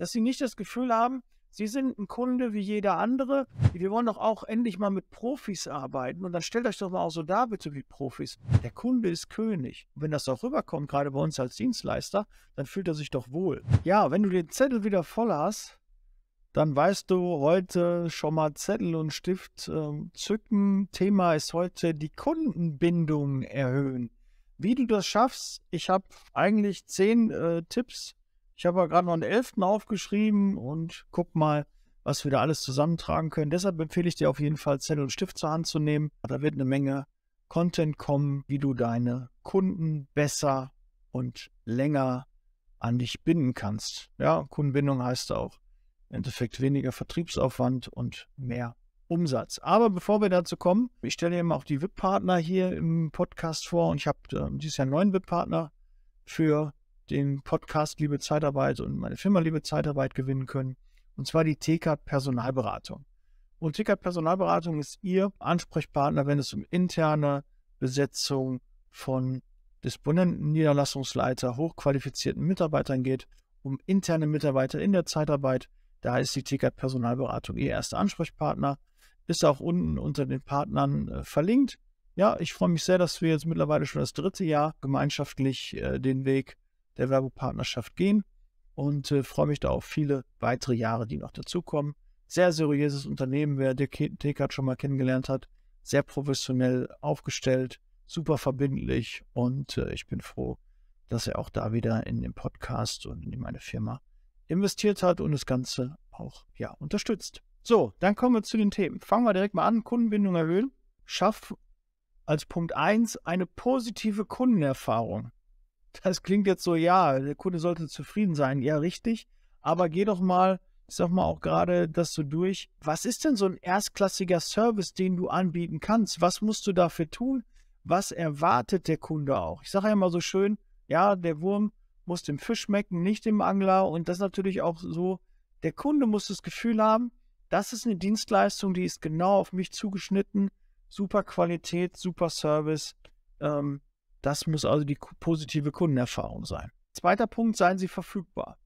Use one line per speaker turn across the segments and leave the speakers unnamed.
dass sie nicht das Gefühl haben, sie sind ein Kunde wie jeder andere. Wir wollen doch auch endlich mal mit Profis arbeiten. Und dann stellt euch doch mal auch so da bitte wie Profis. Der Kunde ist König. Und wenn das auch rüberkommt, gerade bei uns als Dienstleister, dann fühlt er sich doch wohl. Ja, wenn du den Zettel wieder voll hast, dann weißt du heute schon mal Zettel und Stift äh, zücken. Thema ist heute die Kundenbindung erhöhen. Wie du das schaffst, ich habe eigentlich zehn äh, Tipps ich habe ja gerade noch einen 11. aufgeschrieben und guck mal, was wir da alles zusammentragen können. Deshalb empfehle ich dir auf jeden Fall, Zettel und Stift zur Hand zu nehmen. Da wird eine Menge Content kommen, wie du deine Kunden besser und länger an dich binden kannst. Ja, Kundenbindung heißt auch im Endeffekt weniger Vertriebsaufwand und mehr Umsatz. Aber bevor wir dazu kommen, ich stelle eben auch die VIP-Partner hier im Podcast vor und ich habe äh, dieses Jahr einen neuen VIP-Partner für den Podcast Liebe Zeitarbeit und meine Firma Liebe Zeitarbeit gewinnen können. Und zwar die TK Personalberatung. Und TK Personalberatung ist Ihr Ansprechpartner, wenn es um interne Besetzung von Disponenten, Niederlassungsleiter, hochqualifizierten Mitarbeitern geht, um interne Mitarbeiter in der Zeitarbeit. Da ist die TK Personalberatung Ihr erster Ansprechpartner. Ist auch unten unter den Partnern äh, verlinkt. Ja, ich freue mich sehr, dass wir jetzt mittlerweile schon das dritte Jahr gemeinschaftlich äh, den Weg der Werbepartnerschaft gehen und äh, freue mich da auf viele weitere Jahre, die noch dazukommen. Sehr seriöses Unternehmen, wer der Tekert schon mal kennengelernt hat, sehr professionell aufgestellt, super verbindlich und äh, ich bin froh, dass er auch da wieder in den Podcast und in meine Firma investiert hat und das Ganze auch ja, unterstützt. So, dann kommen wir zu den Themen. Fangen wir direkt mal an. Kundenbindung erhöhen. Schaff als Punkt 1 eine positive Kundenerfahrung. Das klingt jetzt so, ja, der Kunde sollte zufrieden sein, ja, richtig. Aber geh doch mal, ich sag mal auch gerade das so durch. Was ist denn so ein erstklassiger Service, den du anbieten kannst? Was musst du dafür tun? Was erwartet der Kunde auch? Ich sage ja immer so schön, ja, der Wurm muss dem Fisch schmecken, nicht dem Angler. Und das ist natürlich auch so, der Kunde muss das Gefühl haben, das ist eine Dienstleistung, die ist genau auf mich zugeschnitten. Super Qualität, super Service. Ähm, das muss also die positive Kundenerfahrung sein. Zweiter Punkt, seien Sie verfügbar.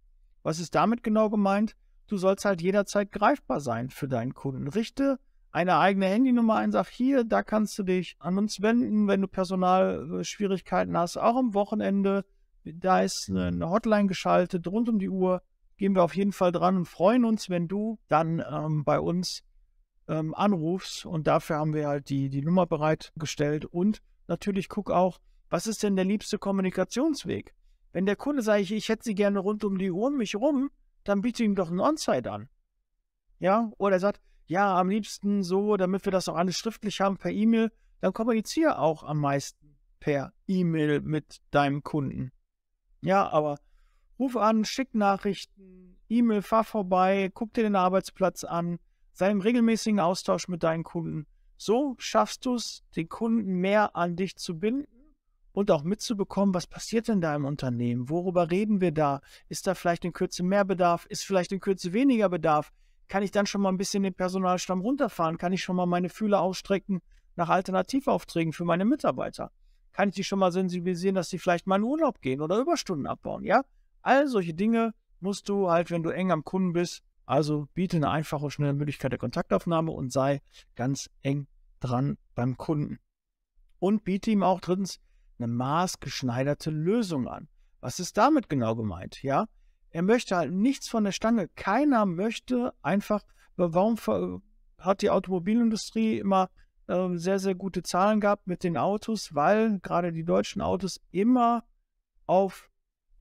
Was ist damit genau gemeint? Du sollst halt jederzeit greifbar sein für deinen Kunden. Richte eine eigene Handynummer ein, sag hier, da kannst du dich an uns wenden, wenn du Personalschwierigkeiten hast, auch am Wochenende. Da ist eine Hotline geschaltet, rund um die Uhr. Gehen wir auf jeden Fall dran und freuen uns, wenn du dann ähm, bei uns ähm, anrufst. Und dafür haben wir halt die, die Nummer bereitgestellt. Und natürlich guck auch, was ist denn der liebste Kommunikationsweg? Wenn der Kunde sagt, ich, hätte sie gerne rund um die Uhr um mich rum, dann biete ihm doch ein On-Site an. Ja, oder er sagt, ja, am liebsten so, damit wir das auch alles schriftlich haben per E-Mail, dann kommuniziere auch am meisten per E-Mail mit deinem Kunden. Ja, aber ruf an, schick Nachrichten, E-Mail, fahr vorbei, guck dir den Arbeitsplatz an, sei im regelmäßigen Austausch mit deinen Kunden. So schaffst du es, den Kunden mehr an dich zu binden und auch mitzubekommen, was passiert denn da im Unternehmen? Worüber reden wir da? Ist da vielleicht in Kürze mehr Bedarf? Ist vielleicht in Kürze weniger Bedarf? Kann ich dann schon mal ein bisschen den Personalstamm runterfahren? Kann ich schon mal meine Fühler ausstrecken nach Alternativaufträgen für meine Mitarbeiter? Kann ich die schon mal sensibilisieren, dass sie vielleicht mal in Urlaub gehen oder Überstunden abbauen? Ja, all solche Dinge musst du halt, wenn du eng am Kunden bist, also biete eine einfache, schnelle Möglichkeit der Kontaktaufnahme und sei ganz eng dran beim Kunden. Und biete ihm auch drittens eine maßgeschneiderte Lösung an. Was ist damit genau gemeint? Ja, er möchte halt nichts von der Stange. Keiner möchte einfach, äh, warum hat die Automobilindustrie immer ähm, sehr, sehr gute Zahlen gehabt mit den Autos, weil gerade die deutschen Autos immer auf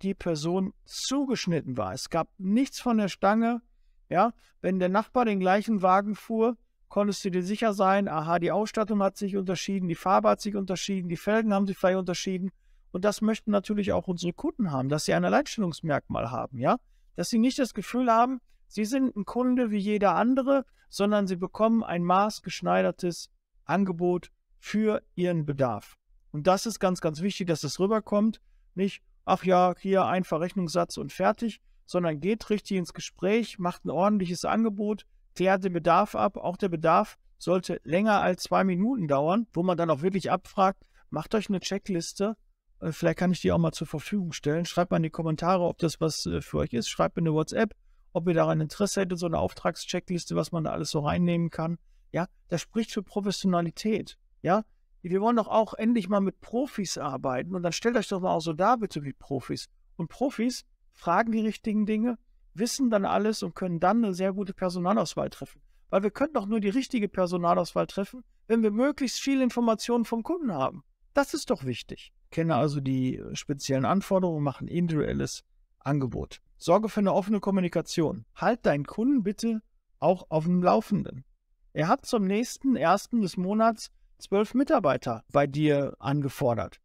die Person zugeschnitten war. Es gab nichts von der Stange. Ja, wenn der Nachbar den gleichen Wagen fuhr, konntest du dir sicher sein, aha, die Ausstattung hat sich unterschieden, die Farbe hat sich unterschieden, die Felgen haben sich vielleicht unterschieden. Und das möchten natürlich auch unsere Kunden haben, dass sie ein Alleinstellungsmerkmal haben, ja? Dass sie nicht das Gefühl haben, sie sind ein Kunde wie jeder andere, sondern sie bekommen ein maßgeschneidertes Angebot für ihren Bedarf. Und das ist ganz, ganz wichtig, dass das rüberkommt. Nicht, ach ja, hier ein Verrechnungssatz und fertig, sondern geht richtig ins Gespräch, macht ein ordentliches Angebot, klärt den Bedarf ab. Auch der Bedarf sollte länger als zwei Minuten dauern, wo man dann auch wirklich abfragt, macht euch eine Checkliste. Äh, vielleicht kann ich die auch mal zur Verfügung stellen. Schreibt mal in die Kommentare, ob das was äh, für euch ist. Schreibt mir eine WhatsApp, ob ihr daran Interesse hättet, so eine Auftragscheckliste, was man da alles so reinnehmen kann. Ja, das spricht für Professionalität. Ja, wir wollen doch auch endlich mal mit Profis arbeiten und dann stellt euch doch mal auch so da bitte wie Profis. Und Profis fragen die richtigen Dinge, wissen dann alles und können dann eine sehr gute Personalauswahl treffen. Weil wir können doch nur die richtige Personalauswahl treffen, wenn wir möglichst viel Informationen vom Kunden haben. Das ist doch wichtig. Kenne also die äh, speziellen Anforderungen, mache ein individuelles Angebot. Sorge für eine offene Kommunikation. Halt deinen Kunden bitte auch auf dem Laufenden. Er hat zum nächsten ersten des Monats zwölf Mitarbeiter bei dir angefordert.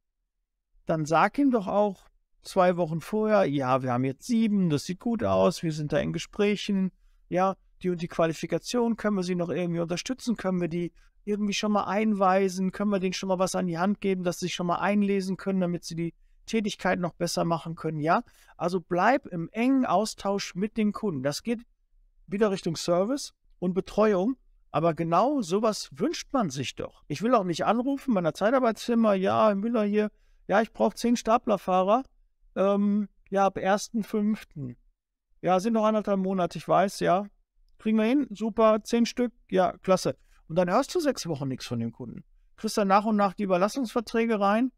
Dann sag ihm doch auch, zwei Wochen vorher, ja, wir haben jetzt sieben, das sieht gut aus, wir sind da in Gesprächen, ja, die und die Qualifikation, können wir sie noch irgendwie unterstützen, können wir die irgendwie schon mal einweisen, können wir denen schon mal was an die Hand geben, dass sie sich schon mal einlesen können, damit sie die Tätigkeit noch besser machen können, ja. Also bleib im engen Austausch mit den Kunden. Das geht wieder Richtung Service und Betreuung, aber genau sowas wünscht man sich doch. Ich will auch nicht anrufen, meiner Zeitarbeitszimmer, ja, Herr Müller hier, ja, ich brauche zehn Staplerfahrer. Ähm, ja, ab 1.5. Ja, sind noch anderthalb Monate, ich weiß, ja. Kriegen wir hin, super, zehn Stück, ja, klasse. Und dann hörst du sechs Wochen nichts von dem Kunden. Kriegst dann nach und nach die Überlassungsverträge rein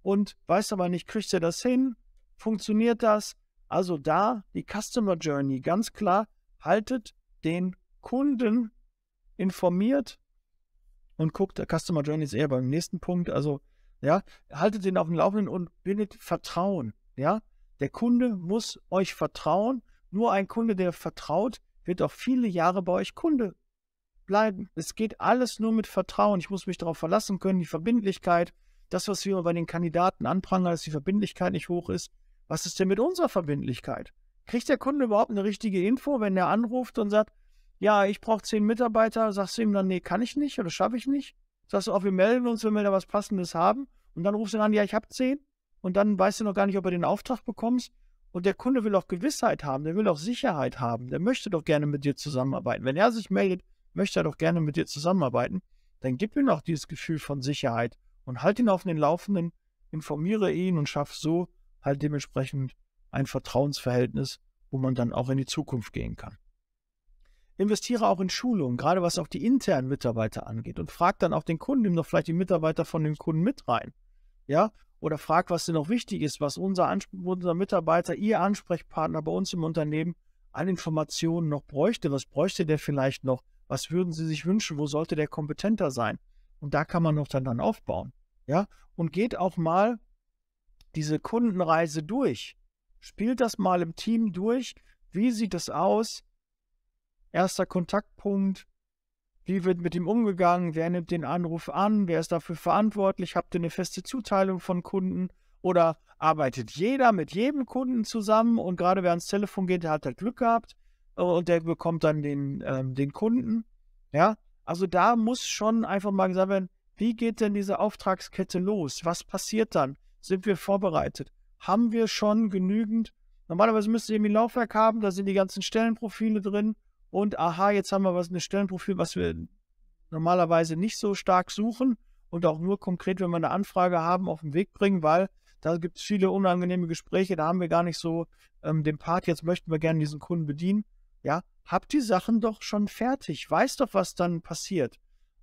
und weißt aber nicht, kriegst du das hin? Funktioniert das? Also da die Customer Journey, ganz klar, haltet den Kunden informiert und guckt, der Customer Journey ist eher beim nächsten Punkt, also ja, haltet den auf dem Laufenden und bindet Vertrauen. Ja, der Kunde muss euch vertrauen. Nur ein Kunde, der vertraut, wird auch viele Jahre bei euch Kunde bleiben. Es geht alles nur mit Vertrauen. Ich muss mich darauf verlassen können. Die Verbindlichkeit, das, was wir bei den Kandidaten anprangern, dass die Verbindlichkeit nicht hoch ist. Was ist denn mit unserer Verbindlichkeit? Kriegt der Kunde überhaupt eine richtige Info, wenn er anruft und sagt, ja, ich brauche zehn Mitarbeiter, sagst du ihm dann, nee, kann ich nicht oder schaffe ich nicht? Sagst du, auch oh, wir melden uns, wenn wir da was Passendes haben. Und dann rufst du dann an, ja, ich habe zehn und dann weißt du noch gar nicht, ob du den Auftrag bekommst. Und der Kunde will auch Gewissheit haben, der will auch Sicherheit haben, der möchte doch gerne mit dir zusammenarbeiten. Wenn er sich meldet, möchte er doch gerne mit dir zusammenarbeiten, dann gib ihm auch dieses Gefühl von Sicherheit und halt ihn auf den Laufenden, informiere ihn und schaff so halt dementsprechend ein Vertrauensverhältnis, wo man dann auch in die Zukunft gehen kann. Investiere auch in Schulungen, gerade was auch die internen Mitarbeiter angeht und frag dann auch den Kunden, nimm doch vielleicht die Mitarbeiter von dem Kunden mit rein. Ja, oder frag, was dir noch wichtig ist, was unser, unser Mitarbeiter, Ihr Ansprechpartner bei uns im Unternehmen an Informationen noch bräuchte. Was bräuchte der vielleicht noch? Was würden Sie sich wünschen? Wo sollte der kompetenter sein? Und da kann man noch dann, dann aufbauen. Ja, und geht auch mal diese Kundenreise durch. Spielt das mal im Team durch. Wie sieht das aus? Erster Kontaktpunkt, wie wird mit ihm umgegangen? Wer nimmt den Anruf an? Wer ist dafür verantwortlich? Habt ihr eine feste Zuteilung von Kunden? Oder arbeitet jeder mit jedem Kunden zusammen und gerade wer ans Telefon geht, der hat halt Glück gehabt äh, und der bekommt dann den, ähm, den Kunden. Ja, also da muss schon einfach mal gesagt werden, wie geht denn diese Auftragskette los? Was passiert dann? Sind wir vorbereitet? Haben wir schon genügend? Normalerweise müsst ihr irgendwie ein Laufwerk haben, da sind die ganzen Stellenprofile drin und aha, jetzt haben wir was ein Stellenprofil, was wir normalerweise nicht so stark suchen und auch nur konkret, wenn wir eine Anfrage haben, auf den Weg bringen, weil da gibt es viele unangenehme Gespräche, da haben wir gar nicht so ähm, den Part, jetzt möchten wir gerne diesen Kunden bedienen. Ja, habt die Sachen doch schon fertig, weiß doch, was dann passiert.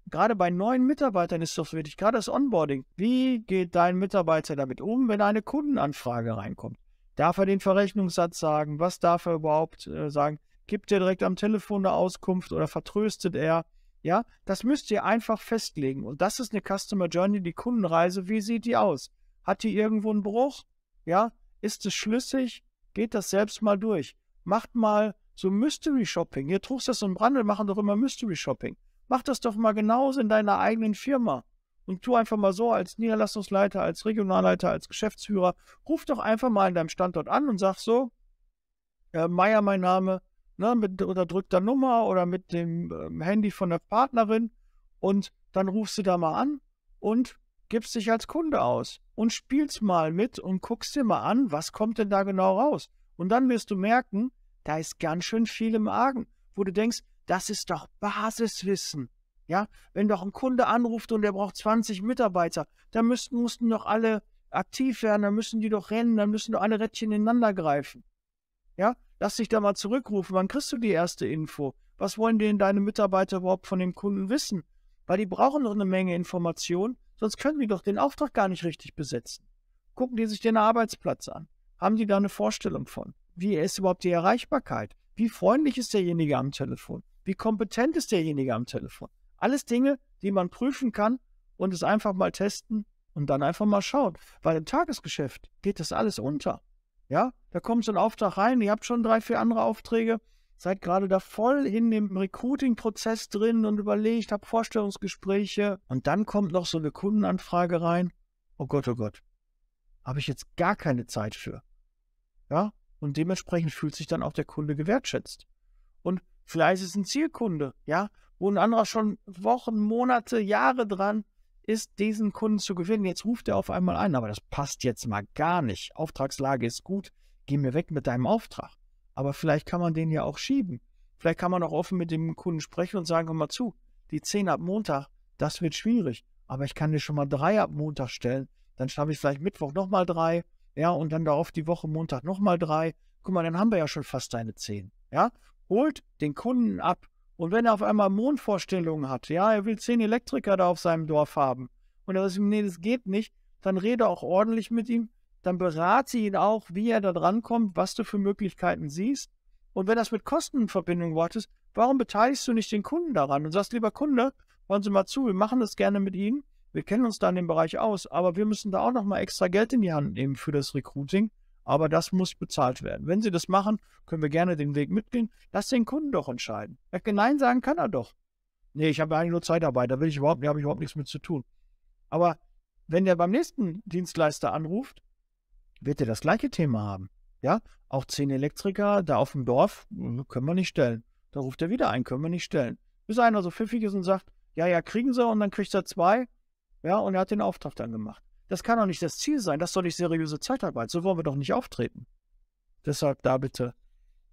Gerade bei neuen Mitarbeitern ist das wichtig, gerade das Onboarding. Wie geht dein Mitarbeiter damit um, wenn eine Kundenanfrage reinkommt? Darf er den Verrechnungssatz sagen? Was darf er überhaupt äh, sagen? Gibt er direkt am Telefon eine Auskunft oder vertröstet er? Ja, das müsst ihr einfach festlegen. Und das ist eine Customer Journey, die Kundenreise. Wie sieht die aus? Hat die irgendwo einen Bruch? Ja, ist es schlüssig? Geht das selbst mal durch. Macht mal so Mystery Shopping. Hier das und Brandel machen doch immer Mystery Shopping. Mach das doch mal genauso in deiner eigenen Firma. Und tu einfach mal so als Niederlassungsleiter, als Regionalleiter, als Geschäftsführer. Ruf doch einfach mal in deinem Standort an und sag so, äh, Meier mein Name, ne, mit unterdrückter Nummer oder mit dem ähm, Handy von der Partnerin und dann rufst du da mal an und gibst dich als Kunde aus und spielst mal mit und guckst dir mal an, was kommt denn da genau raus. Und dann wirst du merken, da ist ganz schön viel im Argen, wo du denkst, das ist doch Basiswissen. Ja, wenn doch ein Kunde anruft und der braucht 20 Mitarbeiter, dann müssten, mussten doch alle aktiv werden, dann müssen die doch rennen, dann müssen doch alle Rädchen ineinander greifen. Ja, Lass dich da mal zurückrufen. Wann kriegst du die erste Info? Was wollen denn deine Mitarbeiter überhaupt von dem Kunden wissen? Weil die brauchen doch eine Menge Informationen, sonst können die doch den Auftrag gar nicht richtig besetzen. Gucken die sich den Arbeitsplatz an. Haben die da eine Vorstellung von? Wie ist überhaupt die Erreichbarkeit? Wie freundlich ist derjenige am Telefon? Wie kompetent ist derjenige am Telefon? Alles Dinge, die man prüfen kann und es einfach mal testen und dann einfach mal schauen. Weil im Tagesgeschäft geht das alles unter. Ja, da kommt so ein Auftrag rein, ihr habt schon drei, vier andere Aufträge, seid gerade da voll in dem Recruiting-Prozess drin und überlegt, habt Vorstellungsgespräche und dann kommt noch so eine Kundenanfrage rein. Oh Gott, oh Gott, habe ich jetzt gar keine Zeit für. Ja, und dementsprechend fühlt sich dann auch der Kunde gewertschätzt. Und vielleicht ist es ein Zielkunde, ja, wo ein anderer schon Wochen, Monate, Jahre dran ist, diesen Kunden zu gewinnen. Jetzt ruft er auf einmal an, aber das passt jetzt mal gar nicht. Auftragslage ist gut, geh mir weg mit deinem Auftrag. Aber vielleicht kann man den ja auch schieben. Vielleicht kann man auch offen mit dem Kunden sprechen und sagen, hör mal zu, die 10 ab Montag, das wird schwierig. Aber ich kann dir schon mal drei ab Montag stellen. Dann schaffe ich vielleicht Mittwoch nochmal drei. Ja, und dann darauf die Woche Montag nochmal drei. Guck mal, dann haben wir ja schon fast deine 10. Ja, holt den Kunden ab und wenn er auf einmal Mondvorstellungen hat, ja, er will zehn Elektriker da auf seinem Dorf haben und er sagt ihm, nee, das geht nicht, dann rede auch ordentlich mit ihm, dann berate ihn auch, wie er da drankommt, was du für Möglichkeiten siehst. Und wenn das mit Kosten in Verbindung wartest, warum beteiligst du nicht den Kunden daran und sagst, lieber Kunde, hören Sie mal zu, wir machen das gerne mit Ihnen, wir kennen uns da in dem Bereich aus, aber wir müssen da auch nochmal extra Geld in die Hand nehmen für das Recruiting aber das muss bezahlt werden. Wenn Sie das machen, können wir gerne den Weg mitgehen. Lass den Kunden doch entscheiden. Er kann Nein sagen kann er doch. Nee, ich habe eigentlich nur Zeitarbeit, da will ich überhaupt, da habe ich überhaupt nichts mit zu tun. Aber wenn der beim nächsten Dienstleister anruft, wird er das gleiche Thema haben. Ja, auch zehn Elektriker da auf dem Dorf hm, können wir nicht stellen. Da ruft er wieder ein, können wir nicht stellen. Bis einer so pfiffig ist und sagt, ja, ja, kriegen sie und dann kriegt er zwei. Ja, und er hat den Auftrag dann gemacht. Das kann doch nicht das Ziel sein. Das soll nicht seriöse Zeitarbeit. So wollen wir doch nicht auftreten. Deshalb da bitte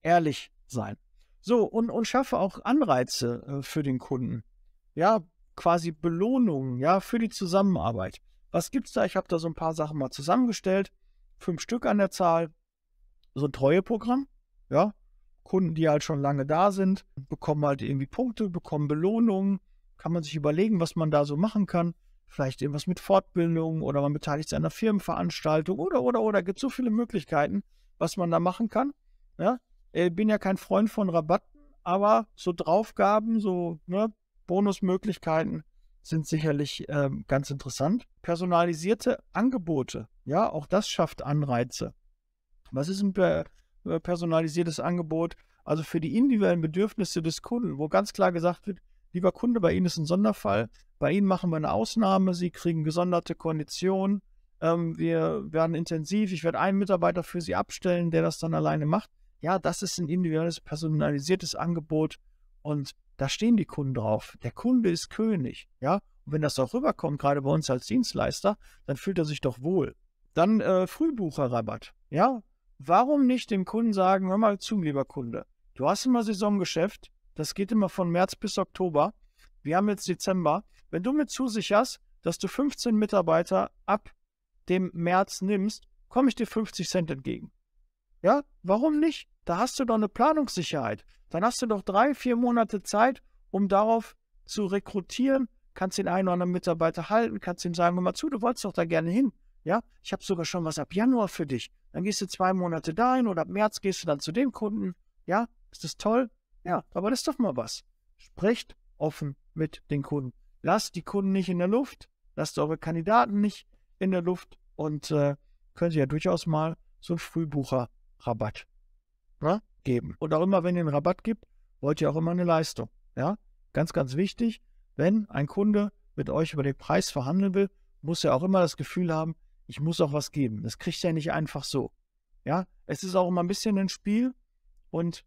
ehrlich sein. So, und, und schaffe auch Anreize äh, für den Kunden. Ja, quasi Belohnungen, ja, für die Zusammenarbeit. Was gibt es da? Ich habe da so ein paar Sachen mal zusammengestellt. Fünf Stück an der Zahl. So ein Treueprogramm, ja. Kunden, die halt schon lange da sind, bekommen halt irgendwie Punkte, bekommen Belohnungen. Kann man sich überlegen, was man da so machen kann vielleicht irgendwas mit Fortbildung oder man beteiligt sich an einer Firmenveranstaltung oder, oder, oder. Gibt so viele Möglichkeiten, was man da machen kann. Ja? Ich äh, bin ja kein Freund von Rabatten, aber so Draufgaben, so ne, Bonusmöglichkeiten sind sicherlich ähm, ganz interessant. Personalisierte Angebote, ja, auch das schafft Anreize. Was ist ein äh, personalisiertes Angebot? Also für die individuellen Bedürfnisse des Kunden, wo ganz klar gesagt wird, lieber Kunde, bei Ihnen ist ein Sonderfall. Bei Ihnen machen wir eine Ausnahme. Sie kriegen gesonderte Konditionen. Ähm, wir werden intensiv. Ich werde einen Mitarbeiter für Sie abstellen, der das dann alleine macht. Ja, das ist ein individuelles, personalisiertes Angebot. Und da stehen die Kunden drauf. Der Kunde ist König. Ja, und wenn das auch rüberkommt, gerade bei uns als Dienstleister, dann fühlt er sich doch wohl. Dann äh, Frühbucherrabatt. Ja, warum nicht dem Kunden sagen, hör mal zu, lieber Kunde, du hast immer Saisongeschäft, das geht immer von März bis Oktober. Wir haben jetzt Dezember. Wenn du mir zusicherst, dass du 15 Mitarbeiter ab dem März nimmst, komme ich dir 50 Cent entgegen. Ja, warum nicht? Da hast du doch eine Planungssicherheit. Dann hast du doch drei, vier Monate Zeit, um darauf zu rekrutieren, kannst den einen oder anderen Mitarbeiter halten, kannst ihm sagen, hör mal zu, du wolltest doch da gerne hin. Ja, ich habe sogar schon was ab Januar für dich. Dann gehst du zwei Monate dahin oder ab März gehst du dann zu dem Kunden. Ja, ist das toll? Ja, aber das ist doch mal was. Sprecht offen mit den Kunden. Lasst die Kunden nicht in der Luft, lasst eure Kandidaten nicht in der Luft und äh, können Sie ja durchaus mal so einen Frühbucher-Rabatt ne, geben. Und auch immer, wenn ihr einen Rabatt gibt, wollt ihr auch immer eine Leistung. Ja, ganz, ganz wichtig. Wenn ein Kunde mit euch über den Preis verhandeln will, muss er auch immer das Gefühl haben, ich muss auch was geben. Das kriegt er nicht einfach so. Ja, es ist auch immer ein bisschen ein Spiel. Und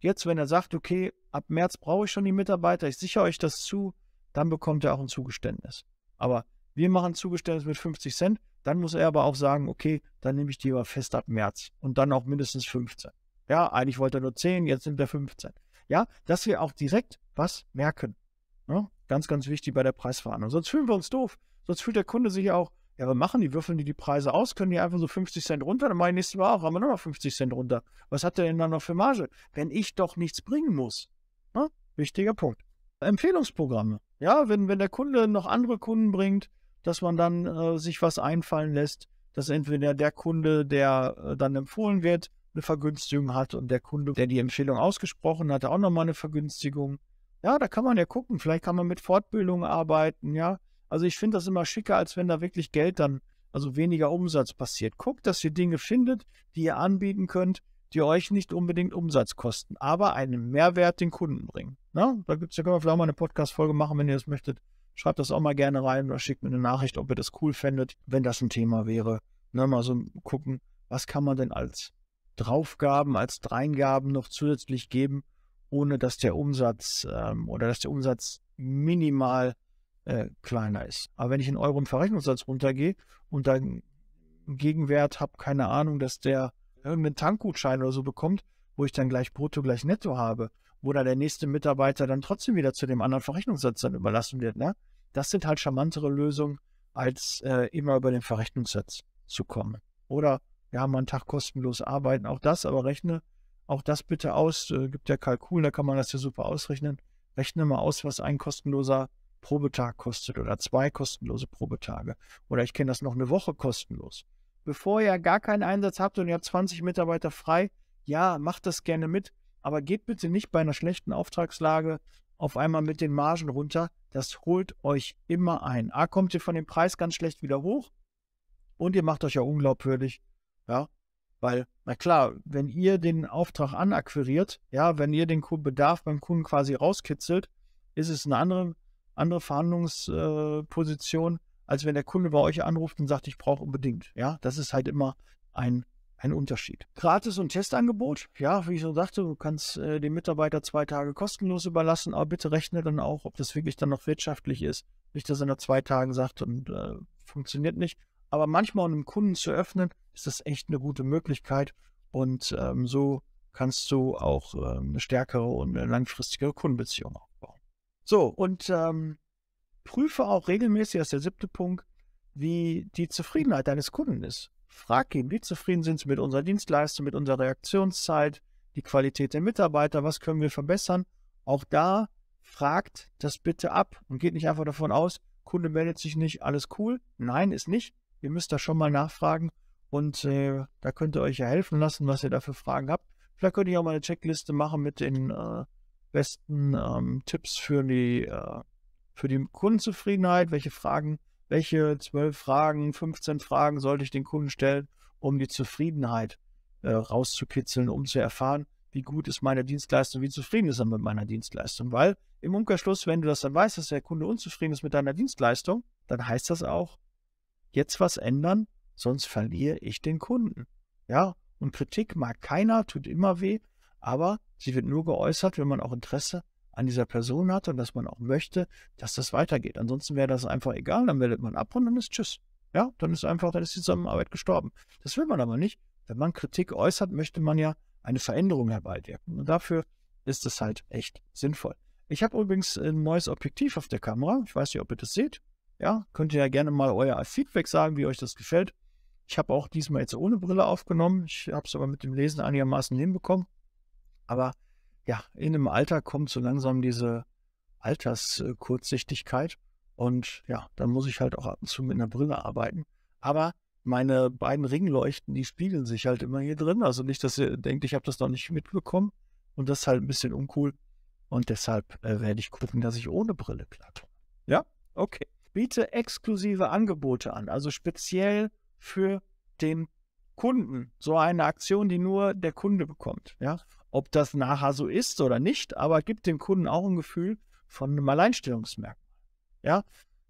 jetzt, wenn er sagt, okay, ab März brauche ich schon die Mitarbeiter, ich sichere euch das zu, dann bekommt er auch ein Zugeständnis. Aber wir machen Zugeständnis mit 50 Cent, dann muss er aber auch sagen, okay, dann nehme ich die aber fest ab März und dann auch mindestens 15. Ja, eigentlich wollte er nur 10, jetzt nimmt er 15. Ja, dass wir auch direkt was merken. Ja, ne? ganz, ganz wichtig bei der Preisverhandlung. Sonst fühlen wir uns doof. Sonst fühlt der Kunde sich ja auch, ja, wir machen die, würfeln die die Preise aus, können die einfach so 50 Cent runter, dann mache ich nächstes Mal auch, haben wir nochmal 50 Cent runter. Was hat der denn dann noch für Marge? Wenn ich doch nichts bringen muss. Ja, ne? wichtiger Punkt. Empfehlungsprogramme. Ja, wenn, wenn der Kunde noch andere Kunden bringt, dass man dann äh, sich was einfallen lässt, dass entweder der Kunde, der äh, dann empfohlen wird, eine Vergünstigung hat und der Kunde, der die Empfehlung ausgesprochen hat, auch nochmal eine Vergünstigung. Ja, da kann man ja gucken. Vielleicht kann man mit Fortbildungen arbeiten, ja. Also ich finde das immer schicker, als wenn da wirklich Geld dann, also weniger Umsatz passiert. Guckt, dass ihr Dinge findet, die ihr anbieten könnt, die euch nicht unbedingt Umsatz kosten, aber einen Mehrwert den Kunden bringen. Na, ne? da, gibt's, da können wir vielleicht auch mal eine Podcast-Folge machen, wenn ihr das möchtet. Schreibt das auch mal gerne rein oder schickt mir eine Nachricht, ob ihr das cool fändet, wenn das ein Thema wäre. Na, ne? mal so gucken, was kann man denn als Draufgaben, als Dreingaben noch zusätzlich geben, ohne dass der Umsatz ähm, oder dass der Umsatz minimal äh, kleiner ist. Aber wenn ich in Euro im Verrechnungssatz runtergehe und dann Gegenwert habe, keine Ahnung, dass der einen äh, Tankgutschein oder so bekommt, wo ich dann gleich brutto gleich netto habe, wo dann der nächste Mitarbeiter dann trotzdem wieder zu dem anderen Verrechnungssatz dann überlassen wird. Ne? Das sind halt charmantere Lösungen, als äh, immer über den Verrechnungssatz zu kommen. Oder wir ja, haben einen Tag kostenlos arbeiten, auch das, aber rechne auch das bitte aus, äh, gibt ja Kalkul, da kann man das ja super ausrechnen. Rechne mal aus, was ein kostenloser Probetag kostet oder zwei kostenlose Probetage. Oder ich kenne das noch eine Woche kostenlos. Bevor ihr gar keinen Einsatz habt und ihr habt 20 Mitarbeiter frei, ja, macht das gerne mit, aber geht bitte nicht bei einer schlechten Auftragslage auf einmal mit den Margen runter. Das holt euch immer ein. A, kommt ihr von dem Preis ganz schlecht wieder hoch und ihr macht euch ja unglaubwürdig. Ja, weil, na klar, wenn ihr den Auftrag anakquiriert, ja, wenn ihr den Bedarf beim Kunden quasi rauskitzelt, ist es eine andere, andere Verhandlungsposition, äh, als wenn der Kunde bei euch anruft und sagt, ich brauche unbedingt. Ja, das ist halt immer ein, ein Unterschied. Gratis und Testangebot. Ja, wie ich schon sagte, du kannst äh, dem Mitarbeiter zwei Tage kostenlos überlassen, aber bitte rechne dann auch, ob das wirklich dann noch wirtschaftlich ist. Nicht, dass er nach zwei Tagen sagt und äh, funktioniert nicht. Aber manchmal, um einen Kunden zu öffnen, ist das echt eine gute Möglichkeit. Und ähm, so kannst du auch ähm, eine stärkere und langfristigere Kundenbeziehung aufbauen. So, und ähm, prüfe auch regelmäßig, das ist der siebte Punkt, wie die Zufriedenheit deines Kunden ist. Frag ihn, wie zufrieden sind sie mit unserer Dienstleistung, mit unserer Reaktionszeit, die Qualität der Mitarbeiter, was können wir verbessern. Auch da fragt das bitte ab und geht nicht einfach davon aus, Kunde meldet sich nicht, alles cool. Nein, ist nicht. Ihr müsst da schon mal nachfragen und äh, da könnt ihr euch ja helfen lassen, was ihr da für Fragen habt. Vielleicht könnt ihr auch mal eine Checkliste machen mit den äh, besten ähm, Tipps für die äh, für die Kundenzufriedenheit, welche Fragen, welche 12 Fragen, 15 Fragen sollte ich den Kunden stellen, um die Zufriedenheit äh, rauszukitzeln, um zu erfahren, wie gut ist meine Dienstleistung, wie zufrieden ist er mit meiner Dienstleistung. Weil im Umkehrschluss, wenn du das dann weißt, dass der Kunde unzufrieden ist mit deiner Dienstleistung, dann heißt das auch, jetzt was ändern, sonst verliere ich den Kunden. Ja, und Kritik mag keiner, tut immer weh, aber sie wird nur geäußert, wenn man auch Interesse hat an dieser Person hat und dass man auch möchte, dass das weitergeht. Ansonsten wäre das einfach egal, dann meldet man ab und dann ist Tschüss. Ja, dann ist einfach, dann ist die Zusammenarbeit gestorben. Das will man aber nicht. Wenn man Kritik äußert, möchte man ja eine Veränderung herbeiwirken. Und dafür ist es halt echt sinnvoll. Ich habe übrigens ein neues Objektiv auf der Kamera. Ich weiß nicht, ob ihr das seht. Ja, könnt ihr ja gerne mal euer Feedback sagen, wie euch das gefällt. Ich habe auch diesmal jetzt ohne Brille aufgenommen. Ich habe es aber mit dem Lesen einigermaßen hinbekommen. Aber ja, in einem Alter kommt so langsam diese Alterskurzsichtigkeit. Und ja, dann muss ich halt auch ab und zu mit einer Brille arbeiten. Aber meine beiden Ringleuchten, die spiegeln sich halt immer hier drin. Also nicht, dass ihr denkt, ich habe das noch nicht mitbekommen. Und das ist halt ein bisschen uncool. Und deshalb äh, werde ich gucken, dass ich ohne Brille klappe. Ja, okay. Biete exklusive Angebote an, also speziell für den Kunden. So eine Aktion, die nur der Kunde bekommt. Ja, ob das nachher so ist oder nicht, aber gibt dem Kunden auch ein Gefühl von einem Alleinstellungsmerkmal. Ja,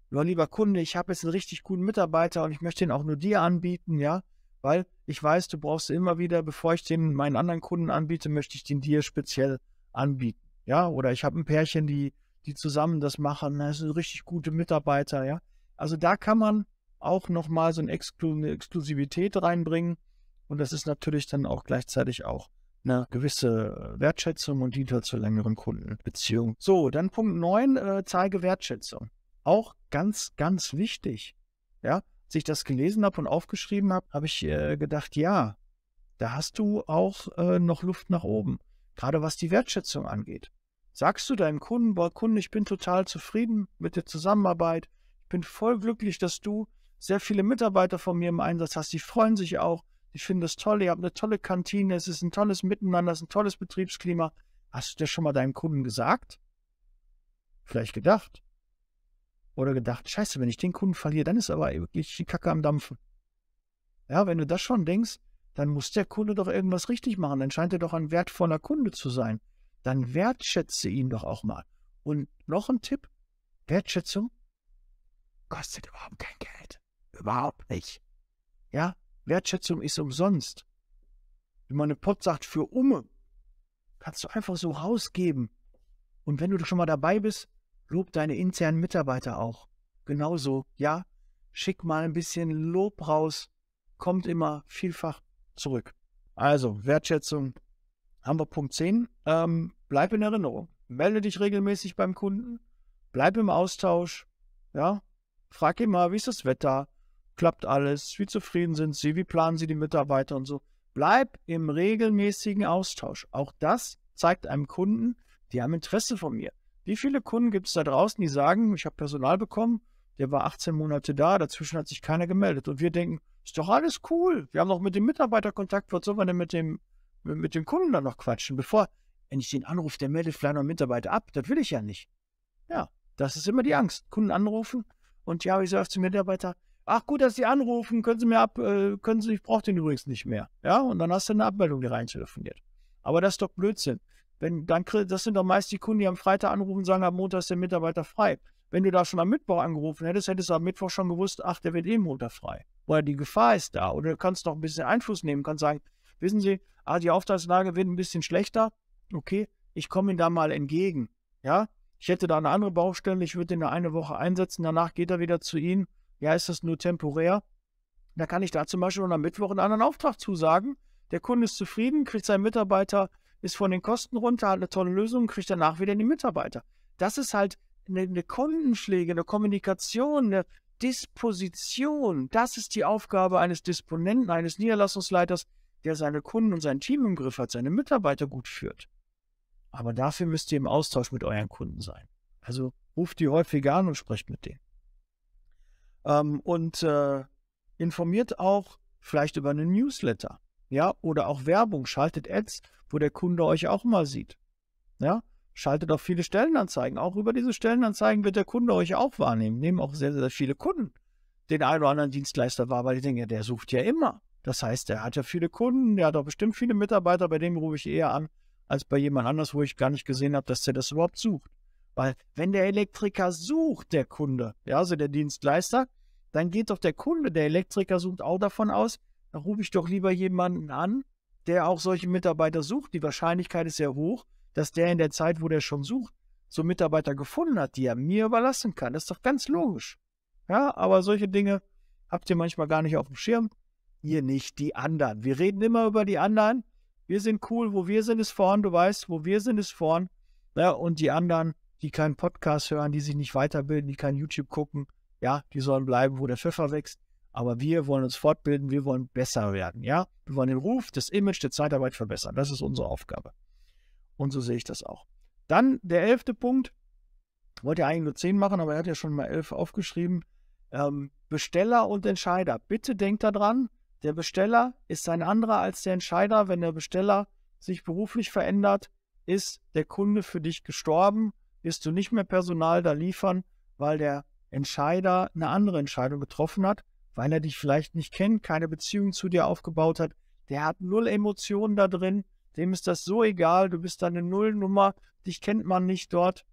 lieber Kunde, ich habe jetzt einen richtig guten Mitarbeiter und ich möchte ihn auch nur dir anbieten, ja, weil ich weiß, du brauchst immer wieder, bevor ich den meinen anderen Kunden anbiete, möchte ich den dir speziell anbieten, ja, oder ich habe ein Pärchen, die, die zusammen das machen, das sind richtig gute Mitarbeiter, ja. Also da kann man auch nochmal so eine Exklusivität reinbringen und das ist natürlich dann auch gleichzeitig auch eine gewisse äh, Wertschätzung und dient halt zur längeren Kundenbeziehung. So, dann Punkt 9, äh, zeige Wertschätzung. Auch ganz, ganz wichtig. Ja, als ich das gelesen habe und aufgeschrieben habe, habe ich äh, gedacht, ja, da hast du auch äh, noch Luft nach oben, gerade was die Wertschätzung angeht. Sagst du deinem Kunden, boah, Kunde, ich bin total zufrieden mit der Zusammenarbeit, ich bin voll glücklich, dass du sehr viele Mitarbeiter von mir im Einsatz hast, die freuen sich auch, ich finde das toll, ihr habt eine tolle Kantine, es ist ein tolles Miteinander, es ist ein tolles Betriebsklima. Hast du das schon mal deinem Kunden gesagt? Vielleicht gedacht. Oder gedacht, scheiße, wenn ich den Kunden verliere, dann ist aber wirklich die Kacke am Dampfen. Ja, wenn du das schon denkst, dann muss der Kunde doch irgendwas richtig machen. Dann scheint er doch ein wertvoller Kunde zu sein. Dann wertschätze ihn doch auch mal. Und noch ein Tipp: Wertschätzung kostet überhaupt kein Geld. Überhaupt nicht. Ja, Wertschätzung ist umsonst. Wie man eine Pott sagt für Umme, kannst du einfach so rausgeben. Und wenn du schon mal dabei bist, lob deine internen Mitarbeiter auch. Genauso, ja, schick mal ein bisschen Lob raus, kommt immer vielfach zurück. Also, Wertschätzung haben wir Punkt 10. Ähm, bleib in Erinnerung. Melde dich regelmäßig beim Kunden. Bleib im Austausch. Ja, frag ihn mal, wie ist das Wetter? klappt alles, wie zufrieden sind sie, wie planen sie die Mitarbeiter und so. Bleib im regelmäßigen Austausch. Auch das zeigt einem Kunden, die haben Interesse von mir. Wie viele Kunden gibt es da draußen, die sagen, ich habe Personal bekommen, der war 18 Monate da, dazwischen hat sich keiner gemeldet. Und wir denken, ist doch alles cool. Wir haben noch mit dem Mitarbeiter Kontakt, was soll man denn mit dem, mit dem Kunden dann noch quatschen? Bevor, wenn ich den anrufe, der meldet vielleicht noch einen Mitarbeiter ab, das will ich ja nicht. Ja, das ist immer die Angst. Kunden anrufen und ja, ich sage zum Mitarbeiter, ach gut, dass Sie anrufen, können Sie mir ab, äh, können Sie, ich brauche den übrigens nicht mehr. Ja, und dann hast du eine Abmeldung, die rein telefoniert. Aber das ist doch Blödsinn. Wenn, dann, das sind doch meist die Kunden, die am Freitag anrufen und sagen, am Montag ist der Mitarbeiter frei. Wenn du da schon am Mittwoch angerufen hättest, hättest du am Mittwoch schon gewusst, ach, der wird eh Montag frei. Oder die Gefahr ist da. Oder du kannst doch ein bisschen Einfluss nehmen, kannst sagen, wissen Sie, ah, die Auftragslage wird ein bisschen schlechter. Okay, ich komme Ihnen da mal entgegen. Ja, ich hätte da eine andere Baustelle, ich würde ihn eine Woche einsetzen, danach geht er wieder zu Ihnen ja, ist das nur temporär? Da kann ich da zum Beispiel am Mittwoch einen anderen Auftrag zusagen. Der Kunde ist zufrieden, kriegt seinen Mitarbeiter, ist von den Kosten runter, hat eine tolle Lösung, kriegt danach wieder den Mitarbeiter. Das ist halt eine, eine Kundenpflege, eine Kommunikation, eine Disposition. Das ist die Aufgabe eines Disponenten, eines Niederlassungsleiters, der seine Kunden und sein Team im Griff hat, seine Mitarbeiter gut führt. Aber dafür müsst ihr im Austausch mit euren Kunden sein. Also ruft die häufiger an und sprecht mit denen ähm, und äh, informiert auch vielleicht über einen Newsletter, ja, oder auch Werbung, schaltet Ads, wo der Kunde euch auch mal sieht, ja. Schaltet auch viele Stellenanzeigen. Auch über diese Stellenanzeigen wird der Kunde euch auch wahrnehmen. Nehmen auch sehr, sehr viele Kunden den einen oder anderen Dienstleister wahr, weil die denken, ja, der sucht ja immer. Das heißt, der hat ja viele Kunden, der hat auch bestimmt viele Mitarbeiter, bei dem rufe ich eher an, als bei jemand anders, wo ich gar nicht gesehen habe, dass der das überhaupt sucht. Weil wenn der Elektriker sucht, der Kunde, ja, also der Dienstleister, dann geht doch der Kunde, der Elektriker sucht auch davon aus, dann rufe ich doch lieber jemanden an, der auch solche Mitarbeiter sucht. Die Wahrscheinlichkeit ist sehr hoch, dass der in der Zeit, wo der schon sucht, so Mitarbeiter gefunden hat, die er mir überlassen kann. Das ist doch ganz logisch. Ja, aber solche Dinge habt ihr manchmal gar nicht auf dem Schirm. Ihr nicht, die anderen. Wir reden immer über die anderen. Wir sind cool, wo wir sind, ist vorn, du weißt, wo wir sind, ist vorn. Ja, und die anderen, die keinen Podcast hören, die sich nicht weiterbilden, die keinen YouTube gucken, ja, die sollen bleiben, wo der Pfeffer wächst. Aber wir wollen uns fortbilden, wir wollen besser werden, ja. Wir wollen den Ruf, das Image der Zeitarbeit verbessern. Das ist unsere Aufgabe. Und so sehe ich das auch. Dann der elfte Punkt. Wollte ja eigentlich nur zehn machen, aber er hat ja schon mal elf aufgeschrieben. Ähm, Besteller und Entscheider. Bitte denkt daran, der Besteller ist ein anderer als der Entscheider. Wenn der Besteller sich beruflich verändert, ist der Kunde für dich gestorben wirst du nicht mehr Personal da liefern, weil der Entscheider eine andere Entscheidung getroffen hat, weil er dich vielleicht nicht kennt, keine Beziehung zu dir aufgebaut hat, der hat null Emotionen da drin, dem ist das so egal, du bist da eine Nullnummer, dich kennt man nicht dort,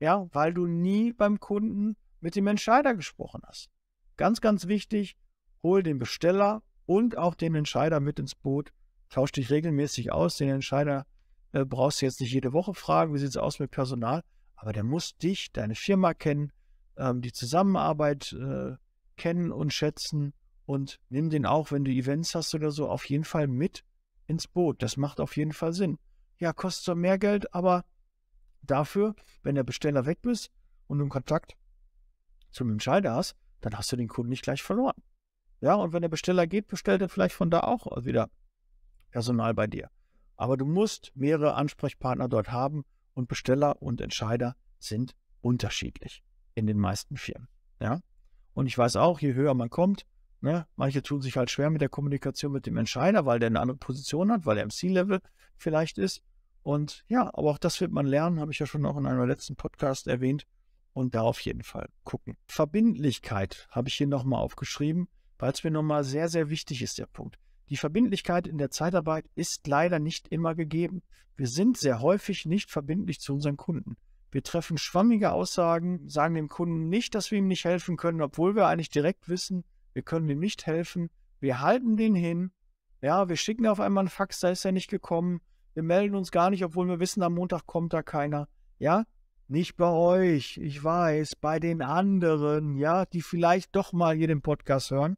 ja, weil du nie beim Kunden mit dem Entscheider gesprochen hast. Ganz, ganz wichtig, hol den Besteller und auch den Entscheider mit ins Boot, tausch dich regelmäßig aus, den Entscheider äh, brauchst du jetzt nicht jede Woche fragen, wie sieht es aus mit Personal, aber der muss dich, deine Firma kennen, ähm, die Zusammenarbeit äh, kennen und schätzen und nimm den auch, wenn du Events hast oder so, auf jeden Fall mit ins Boot. Das macht auf jeden Fall Sinn. Ja, kostet zwar mehr Geld, aber dafür, wenn der Besteller weg ist und du einen Kontakt zum Entscheider hast, dann hast du den Kunden nicht gleich verloren. Ja, und wenn der Besteller geht, bestellt er vielleicht von da auch wieder Personal bei dir. Aber du musst mehrere Ansprechpartner dort haben, und Besteller und Entscheider sind unterschiedlich in den meisten Firmen. Ja? Und ich weiß auch, je höher man kommt, ne, manche tun sich halt schwer mit der Kommunikation mit dem Entscheider, weil der eine andere Position hat, weil er im C-Level vielleicht ist. Und ja, aber auch das wird man lernen, habe ich ja schon auch in einem letzten Podcast erwähnt. Und da auf jeden Fall gucken. Verbindlichkeit habe ich hier nochmal aufgeschrieben, weil es mir nochmal sehr, sehr wichtig ist, der Punkt. Die Verbindlichkeit in der Zeitarbeit ist leider nicht immer gegeben. Wir sind sehr häufig nicht verbindlich zu unseren Kunden. Wir treffen schwammige Aussagen, sagen dem Kunden nicht, dass wir ihm nicht helfen können, obwohl wir eigentlich direkt wissen, wir können ihm nicht helfen. Wir halten den hin. Ja, wir schicken auf einmal einen Fax, da ist er nicht gekommen. Wir melden uns gar nicht, obwohl wir wissen, am Montag kommt da keiner. Ja, nicht bei euch, ich weiß, bei den anderen, ja, die vielleicht doch mal hier den Podcast hören.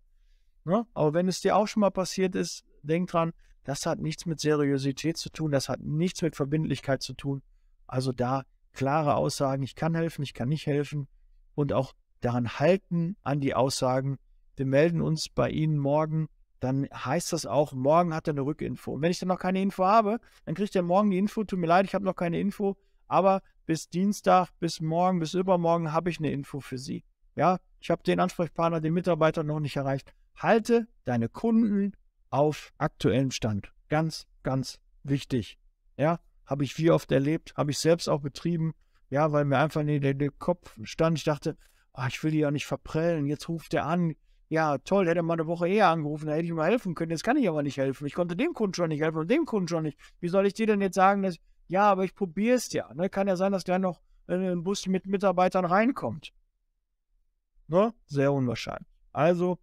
Ne? Aber wenn es dir auch schon mal passiert ist, denk dran, das hat nichts mit Seriosität zu tun, das hat nichts mit Verbindlichkeit zu tun. Also da klare Aussagen, ich kann helfen, ich kann nicht helfen und auch daran halten an die Aussagen. Wir melden uns bei Ihnen morgen, dann heißt das auch, morgen hat er eine Rückinfo. Und wenn ich dann noch keine Info habe, dann kriegt er morgen die Info, tut mir leid, ich habe noch keine Info, aber bis Dienstag, bis morgen, bis übermorgen habe ich eine Info für Sie. Ja, ich habe den Ansprechpartner, den Mitarbeiter noch nicht erreicht. Halte deine Kunden auf aktuellem Stand. Ganz, ganz wichtig. Ja, habe ich wie oft erlebt, habe ich selbst auch betrieben. Ja, weil mir einfach in den Kopf stand. Ich dachte, oh, ich will die ja nicht verprellen. Jetzt ruft er an. Ja, toll, hätte er mal eine Woche eher angerufen, da hätte ich ihm helfen können. Jetzt kann ich aber nicht helfen. Ich konnte dem Kunden schon nicht helfen und dem Kunden schon nicht. Wie soll ich dir denn jetzt sagen, dass, ja, aber ich probiere es ja. Ne? Kann ja sein, dass der noch in den Bus mit Mitarbeitern reinkommt. Ne? Sehr unwahrscheinlich. Also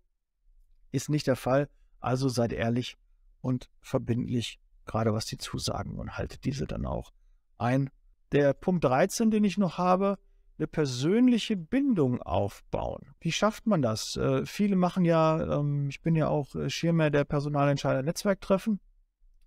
ist nicht der Fall. Also seid ehrlich und verbindlich, gerade was die Zusagen und haltet diese dann auch ein. Der Punkt 13, den ich noch habe, eine persönliche Bindung aufbauen. Wie schafft man das? Äh, viele machen ja, ähm, ich bin ja auch äh, Schirmer der Personalentscheider Netzwerktreffen.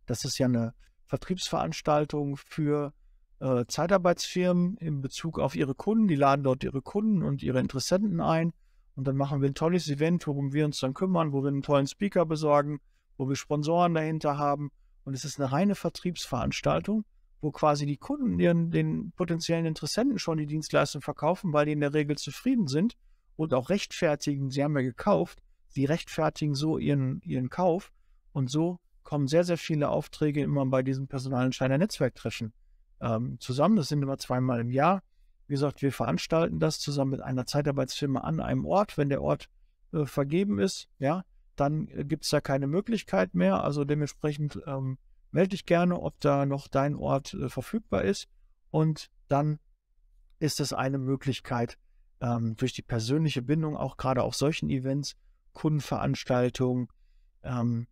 Das ist ja eine Vertriebsveranstaltung für äh, Zeitarbeitsfirmen in Bezug auf ihre Kunden. Die laden dort ihre Kunden und ihre Interessenten ein und dann machen wir ein tolles Event, worum wir uns dann kümmern, wo wir einen tollen Speaker besorgen, wo wir Sponsoren dahinter haben. Und es ist eine reine Vertriebsveranstaltung, wo quasi die Kunden ihren, den potenziellen Interessenten schon die Dienstleistung verkaufen, weil die in der Regel zufrieden sind und auch rechtfertigen, sie haben ja gekauft, sie rechtfertigen so ihren, ihren Kauf. Und so kommen sehr, sehr viele Aufträge immer bei diesen personalen Netzwerktreffen ähm, zusammen. Das sind immer zweimal im Jahr. Wie gesagt, wir veranstalten das zusammen mit einer Zeitarbeitsfirma an einem Ort. Wenn der Ort äh, vergeben ist, ja, dann äh, gibt es da keine Möglichkeit mehr. Also dementsprechend ähm, melde dich gerne, ob da noch dein Ort äh, verfügbar ist. Und dann ist es eine Möglichkeit, ähm, durch die persönliche Bindung auch gerade auf solchen Events, Kundenveranstaltungen, ähm,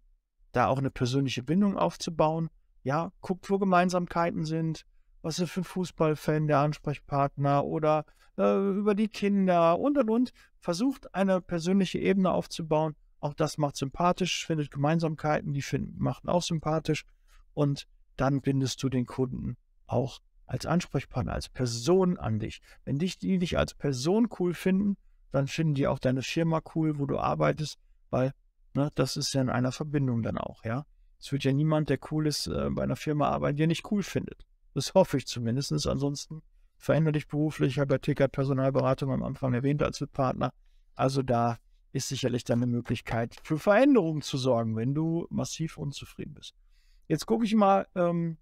da auch eine persönliche Bindung aufzubauen. Ja, guckt, wo Gemeinsamkeiten sind, was ist für ein Fußballfan der Ansprechpartner oder äh, über die Kinder und und und. Versucht eine persönliche Ebene aufzubauen. Auch das macht sympathisch, findet Gemeinsamkeiten, die find, machen auch sympathisch. Und dann bindest du den Kunden auch als Ansprechpartner, als Person an dich. Wenn dich die dich als Person cool finden, dann finden die auch deine Firma cool, wo du arbeitest, weil ne, das ist ja in einer Verbindung dann auch, ja. Es wird ja niemand, der cool ist, äh, bei einer Firma arbeiten, der nicht cool findet. Das hoffe ich zumindest. Ansonsten verändere dich beruflich. Ich habe ja Ticket Personalberatung am Anfang erwähnt als Partner. Also da ist sicherlich dann eine Möglichkeit, für Veränderungen zu sorgen, wenn du massiv unzufrieden bist. Jetzt gucke ich mal, ähm,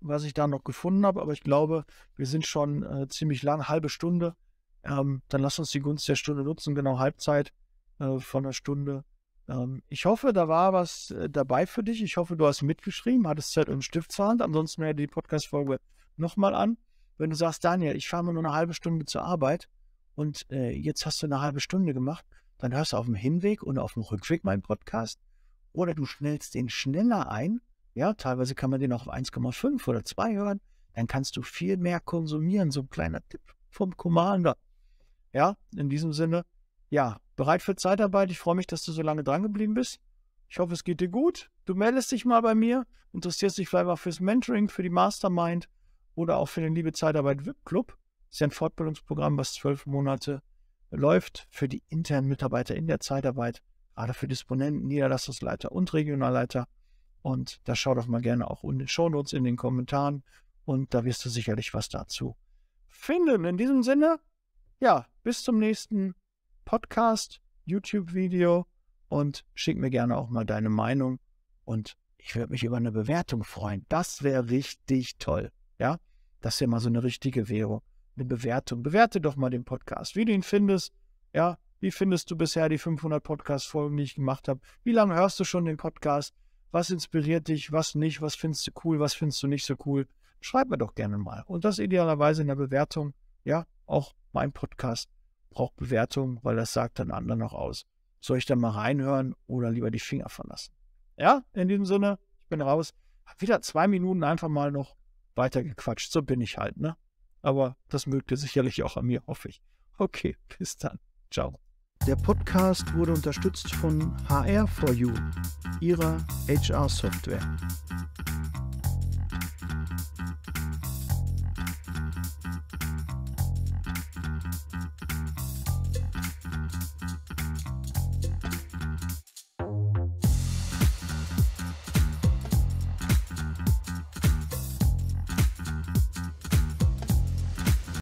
was ich da noch gefunden habe, aber ich glaube, wir sind schon äh, ziemlich lang, halbe Stunde. Ähm, dann lass uns die Gunst der Stunde nutzen, genau Halbzeit äh, von der Stunde. Ähm, ich hoffe, da war was äh, dabei für dich. Ich hoffe, du hast mitgeschrieben, hattest Zeit und Stift zur Hand. Ansonsten hör die Podcast-Folge nochmal an. Wenn du sagst, Daniel, ich fahre nur eine halbe Stunde zur Arbeit und äh, jetzt hast du eine halbe Stunde gemacht, dann hörst du auf dem Hinweg und auf dem Rückweg meinen Podcast. Oder du schnellst den schneller ein. Ja, teilweise kann man den auch auf 1,5 oder 2 hören. Dann kannst du viel mehr konsumieren. So ein kleiner Tipp vom Commander. Ja, in diesem Sinne ja, bereit für Zeitarbeit. Ich freue mich, dass du so lange dran geblieben bist. Ich hoffe, es geht dir gut. Du meldest dich mal bei mir, interessierst dich vielleicht mal fürs Mentoring, für die Mastermind oder auch für den Liebe Zeitarbeit VIP Club. Das ist ja ein Fortbildungsprogramm, was zwölf Monate läuft für die internen Mitarbeiter in der Zeitarbeit, gerade für Disponenten, Niederlassungsleiter und Regionalleiter. Und da schau doch mal gerne auch in den Shownotes, in den Kommentaren und da wirst du sicherlich was dazu finden. In diesem Sinne, ja, bis zum nächsten Mal. Podcast, YouTube-Video und schick mir gerne auch mal deine Meinung. Und ich würde mich über eine Bewertung freuen. Das wäre richtig toll. Ja, das wäre mal so eine richtige Währung. Eine Bewertung. Bewerte doch mal den Podcast, wie du ihn findest. Ja, wie findest du bisher die 500 Podcast-Folgen, die ich gemacht habe? Wie lange hörst du schon den Podcast? Was inspiriert dich? Was nicht? Was findest du cool? Was findest du nicht so cool? Schreib mir doch gerne mal. Und das idealerweise in der Bewertung. Ja, auch mein Podcast braucht Bewertung, weil das sagt dann anderen noch aus. Soll ich da mal reinhören oder lieber die Finger verlassen? Ja, in diesem Sinne, ich bin raus. Hab wieder zwei Minuten einfach mal noch weitergequatscht. So bin ich halt, ne? Aber das mögt ihr sicherlich auch an mir, hoffe ich. Okay, bis dann. Ciao. Der Podcast wurde unterstützt von HR4U, ihrer HR-Software.